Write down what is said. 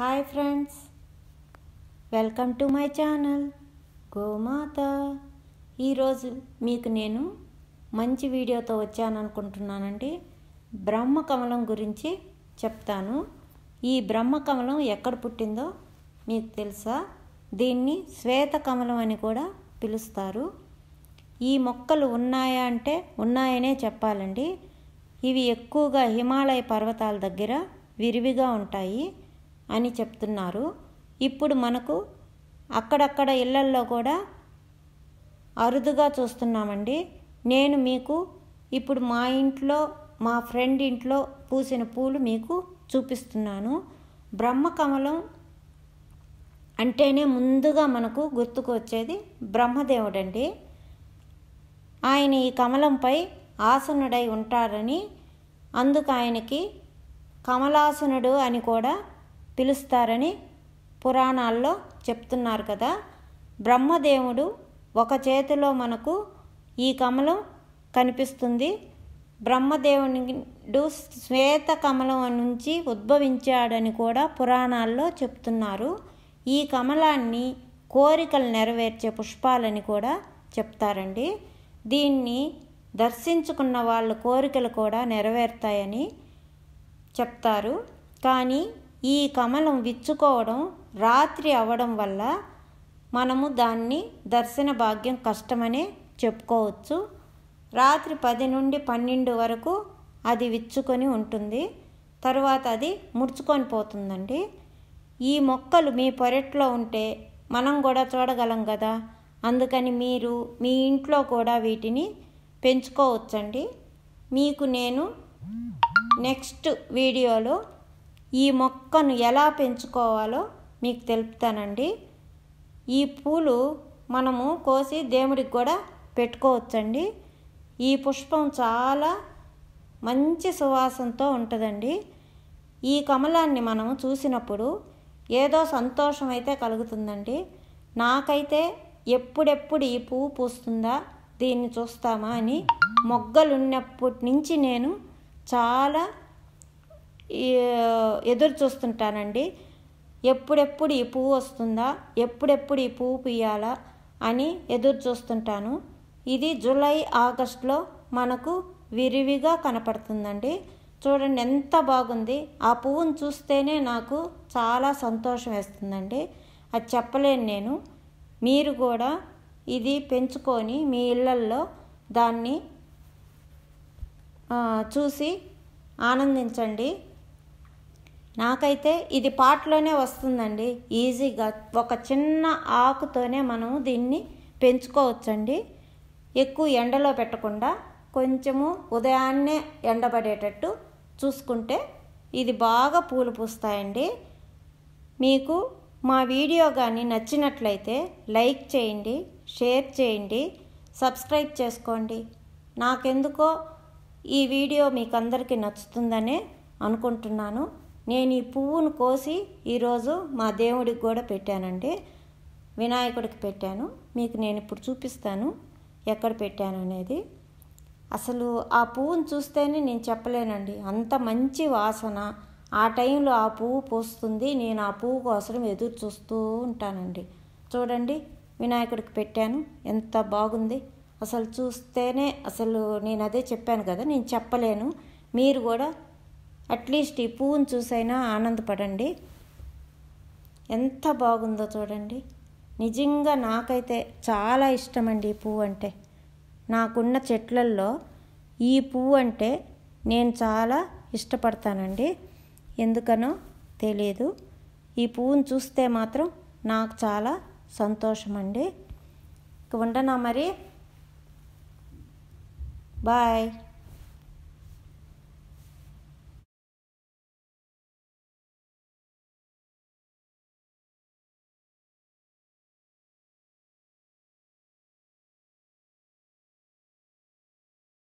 hi friends welcome to my channel Gomata ఈరోజు మీకు నేను మంచి వీడియోతో వచ్చాను బ్రహ్మ బ్రహ్మకమలం గురించి చెప్తాను ఈ బ్రహ్మకమలం ఎక్కడ పుట్టిందో మీకు తెలుసా దీన్ని శ్వేత కమలం అని కూడా పిలుస్తారు ఈ మొక్కలు ఉన్నాయా అంటే ఉన్నాయనే చెప్పాలండి ఇవి ఎక్కువగా హిమాలయ పర్వతాల దగ్గర విరివిగా ఉంటాయి అని చెప్తున్నారు ఇప్పుడు మనకు అక్కడక్కడ ఇళ్లల్లో కూడా అరుదుగా చూస్తున్నామండి నేను మీకు ఇప్పుడు మా ఇంట్లో మా ఫ్రెండ్ ఇంట్లో పూసిన పూలు మీకు చూపిస్తున్నాను బ్రహ్మకమలం అంటేనే ముందుగా మనకు గుర్తుకు వచ్చేది బ్రహ్మదేవుడండి ఆయన ఈ కమలంపై ఆసనుడై ఉంటారని అందుకు ఆయనకి కమలాసనుడు అని కూడా పిలుస్తారని పురాణాల్లో చెప్తున్నారు కదా బ్రహ్మదేవుడు ఒక చేతిలో మనకు ఈ కమలం కనిపిస్తుంది బ్రహ్మదేవుడు శ్వేత కమలం నుంచి ఉద్భవించాడని కూడా పురాణాల్లో చెప్తున్నారు ఈ కమలాన్ని కోరికలు నెరవేర్చే పుష్పాలని కూడా చెప్తారండి దీన్ని దర్శించుకున్న వాళ్ళ కోరికలు కూడా నెరవేరుతాయని చెప్తారు కానీ ఈ కమలం విచ్చుకోవడం రాత్రి అవడం వల్ల మనము దాన్ని దర్శన భాగ్యం కష్టమనే చెప్పుకోవచ్చు రాత్రి పది నుండి పన్నెండు వరకు అది విచ్చుకొని ఉంటుంది తర్వాత అది ముడుచుకొని పోతుందండి ఈ మొక్కలు మీ పెరట్లో ఉంటే మనం కూడా చూడగలం కదా అందుకని మీరు మీ ఇంట్లో కూడా వీటిని పెంచుకోవచ్చండి మీకు నేను నెక్స్ట్ వీడియోలో ఈ మొక్కను ఎలా పెంచుకోవాలో మీకు తెలుపుతానండి ఈ పూలు మనము కోసి దేవుడికి కూడా పెట్టుకోవచ్చండి ఈ పుష్పం చాలా మంచి సువాసనతో ఉంటుందండి ఈ కమలాన్ని మనము చూసినప్పుడు ఏదో సంతోషం అయితే కలుగుతుందండి నాకైతే ఎప్పుడెప్పుడు ఈ పువ్వు పూస్తుందా దీన్ని చూస్తామా అని మొగ్గలున్నప్పటి నుంచి నేను చాలా ఎదురు చూస్తుంటానండి ఎప్పుడెప్పుడు ఈ పువ్వు వస్తుందా ఎప్పుడెప్పుడు ఈ పువ్వు పియాలా అని ఎదురు చూస్తుంటాను ఇది జూలై ఆగస్టులో మనకు విరివిగా కనపడుతుందండి చూడండి ఎంత బాగుంది ఆ పువ్వును చూస్తేనే నాకు చాలా సంతోషం వేస్తుందండి అది చెప్పలేను నేను మీరు కూడా ఇది పెంచుకొని మీ ఇళ్ళల్లో దాన్ని చూసి ఆనందించండి నాకైతే ఇది పాటలోనే వస్తుందండి ఈజీగా ఒక చిన్న ఆకుతోనే మనం దీన్ని పెంచుకోవచ్చండి ఎక్కువ ఎండలో పెట్టకుండా కొంచెము ఉదయాన్నే ఎండబడేటట్టు చూసుకుంటే ఇది బాగా పూలు పూస్తాయండి మీకు మా వీడియో కానీ నచ్చినట్లయితే లైక్ చేయండి షేర్ చేయండి సబ్స్క్రైబ్ చేసుకోండి నాకెందుకో ఈ వీడియో మీకు అందరికీ నచ్చుతుందనే అనుకుంటున్నాను నేను ఈ పువ్వును కోసి ఈరోజు మా దేవుడికి కూడా పెట్టానండి వినాయకుడికి పెట్టాను మీకు నేను ఇప్పుడు చూపిస్తాను ఎక్కడ పెట్టాను అనేది అసలు ఆ పువ్వును చూస్తేనే నేను చెప్పలేనండి అంత మంచి వాసన ఆ టైంలో ఆ పువ్వు పూస్తుంది నేను ఆ పువ్వు కోసం ఎదురు చూస్తూ ఉంటానండి చూడండి వినాయకుడికి పెట్టాను ఎంత బాగుంది అసలు చూస్తేనే అసలు నేను అదే చెప్పాను కదా నేను చెప్పలేను మీరు కూడా అట్లీస్ట్ ఈ పువ్వును చూసైనా ఆనందపడండి ఎంత బాగుందో చూడండి నిజంగా నాకైతే చాలా ఇష్టమండి ఈ పువ్వు అంటే నాకున్న చెట్లల్లో ఈ పువ్వు అంటే నేను చాలా ఇష్టపడతానండి ఎందుకనో తెలియదు ఈ పువ్వును చూస్తే మాత్రం నాకు చాలా సంతోషం అండి ఇక ఉండనా మరి బాయ్